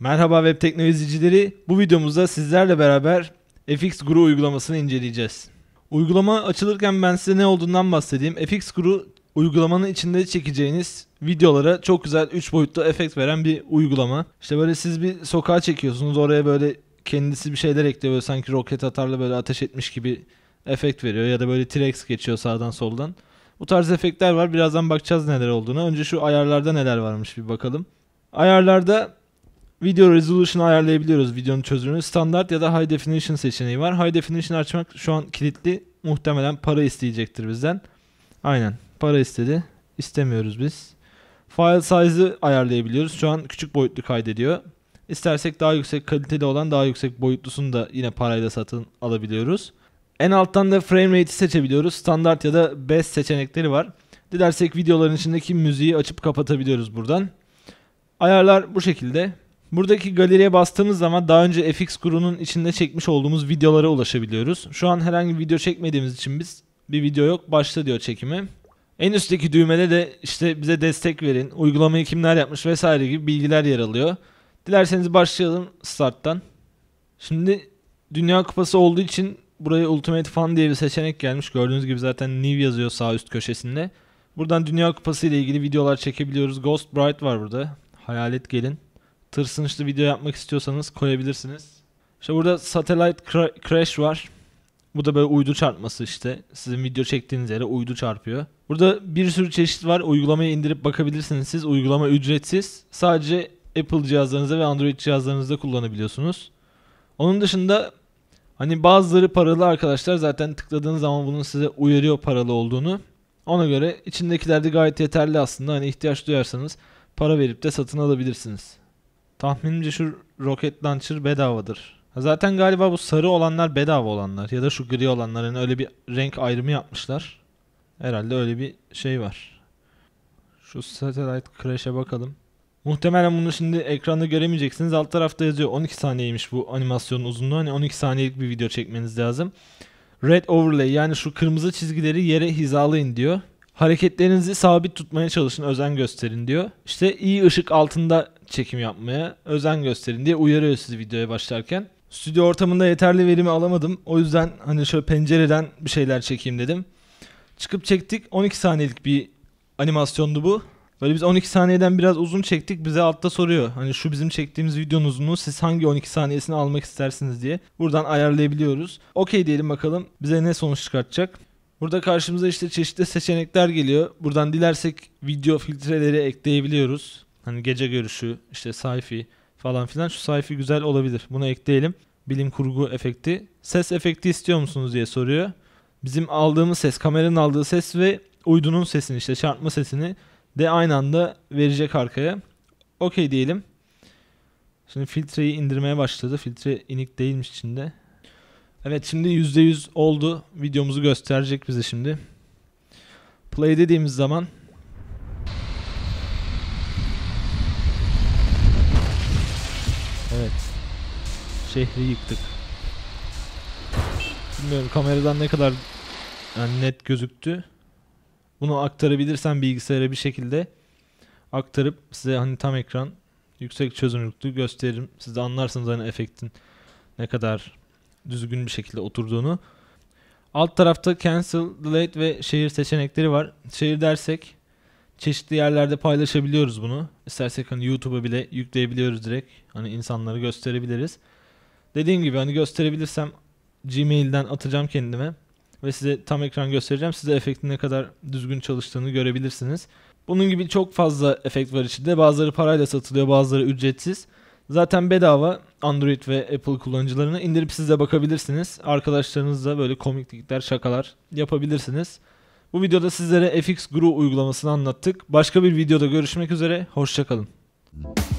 Merhaba Web Teknoloji Bu videomuzda sizlerle beraber FX Guru uygulamasını inceleyeceğiz. Uygulama açılırken ben size ne olduğundan bahsedeyim. FX Guru uygulamanın içinde çekeceğiniz videolara çok güzel 3 boyutlu efekt veren bir uygulama. İşte böyle siz bir sokağa çekiyorsunuz. Oraya böyle kendisi bir şeyler ekliyor. Böyle sanki roket atarla böyle ateş etmiş gibi efekt veriyor. Ya da böyle T-Rex geçiyor sağdan soldan. Bu tarz efektler var. Birazdan bakacağız neler olduğunu. Önce şu ayarlarda neler varmış bir bakalım. Ayarlarda Video resolution ayarlayabiliyoruz videonun çözünürlüğünü. Standart ya da high definition seçeneği var. High definition açmak şu an kilitli. Muhtemelen para isteyecektir bizden. Aynen para istedi. İstemiyoruz biz. File size'ı ayarlayabiliyoruz. Şu an küçük boyutlu kaydediyor. İstersek daha yüksek kaliteli olan daha yüksek boyutlusunu da yine parayla satın alabiliyoruz. En alttan da frame rate'i seçebiliyoruz. Standart ya da best seçenekleri var. Dilersek videoların içindeki müziği açıp kapatabiliyoruz buradan. Ayarlar bu şekilde. Buradaki galeriye bastığımız zaman daha önce FX Guru'nun içinde çekmiş olduğumuz videolara ulaşabiliyoruz. Şu an herhangi bir video çekmediğimiz için biz bir video yok başla diyor çekimi. En üstteki düğmede de işte bize destek verin, uygulamayı kimler yapmış vesaire gibi bilgiler yer alıyor. Dilerseniz başlayalım starttan. Şimdi Dünya Kupası olduğu için buraya Ultimate Fan diye bir seçenek gelmiş. Gördüğünüz gibi zaten New yazıyor sağ üst köşesinde. Buradan Dünya Kupası ile ilgili videolar çekebiliyoruz. Ghost Bright var burada. Hayalet gelin tırsınçlı video yapmak istiyorsanız koyabilirsiniz. İşte burada satellite crash var. Bu da böyle uydu çarpması işte. Sizin video çektiğiniz yere uydu çarpıyor. Burada bir sürü çeşit var. Uygulamayı indirip bakabilirsiniz siz. Uygulama ücretsiz. Sadece Apple cihazlarınızda ve Android cihazlarınızda kullanabiliyorsunuz. Onun dışında hani bazıları paralı arkadaşlar zaten tıkladığınız zaman bunun size uyarıyor paralı olduğunu. Ona göre içindekiler de gayet yeterli aslında. Hani ihtiyaç duyarsanız para verip de satın alabilirsiniz. Tahminimce şu roket launcher bedavadır. Zaten galiba bu sarı olanlar bedava olanlar ya da şu gri olanların öyle bir renk ayrımı yapmışlar. Herhalde öyle bir şey var. Şu satellite crash'e bakalım. Muhtemelen bunu şimdi ekranda göremeyeceksiniz. Alt tarafta yazıyor 12 saniyeymiş bu animasyonun uzunluğu. Hani 12 saniyelik bir video çekmeniz lazım. Red overlay yani şu kırmızı çizgileri yere hizalayın diyor. Hareketlerinizi sabit tutmaya çalışın, özen gösterin diyor. İşte iyi ışık altında çekim yapmaya özen gösterin diye uyarıyor sizi videoya başlarken. Stüdyo ortamında yeterli verimi alamadım. O yüzden hani şöyle pencereden bir şeyler çekeyim dedim. Çıkıp çektik. 12 saniyelik bir animasyondu bu. Böyle biz 12 saniyeden biraz uzun çektik. Bize altta soruyor. Hani şu bizim çektiğimiz videonun videonuzun siz hangi 12 saniyesini almak istersiniz diye. Buradan ayarlayabiliyoruz. Okey diyelim bakalım bize ne sonuç çıkartacak. Burada karşımıza işte çeşitli seçenekler geliyor. Buradan dilersek video filtreleri ekleyebiliyoruz. Hani gece görüşü, işte sayfi falan filan. Şu sayfi güzel olabilir. Bunu ekleyelim. Bilim kurgu efekti. Ses efekti istiyor musunuz diye soruyor. Bizim aldığımız ses, kameranın aldığı ses ve uydunun sesini işte çarpma sesini de aynı anda verecek arkaya. Okey diyelim. Şimdi filtreyi indirmeye başladı. Filtre inik değilmiş içinde. Evet şimdi %100 oldu. Videomuzu gösterecek bize şimdi. Play dediğimiz zaman Evet. Şehri yıktık. Bilmiyorum kameradan ne kadar yani net gözüktü. Bunu aktarabilirsem bilgisayara bir şekilde aktarıp size hani tam ekran yüksek çözünürlüklü gösteririm. Siz de anlarsınız hani efektin ne kadar düzgün bir şekilde oturduğunu. Alt tarafta cancel, delete ve şehir seçenekleri var. Şehir dersek çeşitli yerlerde paylaşabiliyoruz bunu. İstersek hani YouTube'a bile yükleyebiliyoruz direkt. Hani insanları gösterebiliriz. Dediğim gibi hani gösterebilirsem Gmail'den atacağım kendime ve size tam ekran göstereceğim. Size efektin ne kadar düzgün çalıştığını görebilirsiniz. Bunun gibi çok fazla efekt var içinde. Bazıları parayla satılıyor, bazıları ücretsiz. Zaten bedava Android ve Apple kullanıcılarını indirip siz de bakabilirsiniz. Arkadaşlarınızla böyle komiklikler, şakalar yapabilirsiniz. Bu videoda sizlere FX Guru uygulamasını anlattık. Başka bir videoda görüşmek üzere. Hoşçakalın. kalın.